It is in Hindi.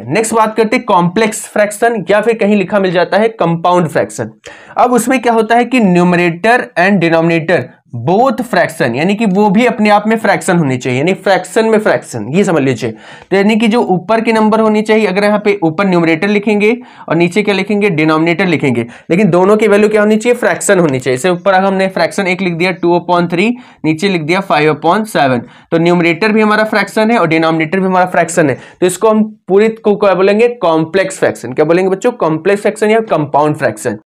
नेक्स्ट बात करते हैं कॉम्प्लेक्स फ्रैक्शन या फिर कहीं लिखा मिल जाता है कंपाउंड फ्रैक्शन अब उसमें क्या होता है कि numerator and denominator both fraction यानी कि वो भी अपने आप में फ्रैक्शन होनी चाहिए यानी फ्रैक्शन में फ्रैक्शन ये समझ लीजिए तो यानी कि जो ऊपर के नंबर होनी चाहिए अगर यहाँ पे ऊपर न्यूमरेटर लिखेंगे और नीचे क्या लिखेंगे डिनोमिनेटर लिखेंगे लेकिन दोनों की वैल्यू क्या होनी चाहिए फ्रैक्शन होनी चाहिए इससे ऊपर हमने फ्रैक्शन एक लिख दिया टू अपॉन थ्री नीचे लिख दिया फाइव अपॉन सेवन तो न्यूमरेटर भी हमारा फ्रैक्शन है और डिनोमिनेटर भी हमारा फ्रैक्शन है तो इसको हम पूरी को क्या बोलेंगे कॉम्प्लेक्स फ्रैक्शन क्या बोलेंगे बच्चों कॉम्प्लेक्स फ्रैक्शन या कंपाउंड फ्रैक्शन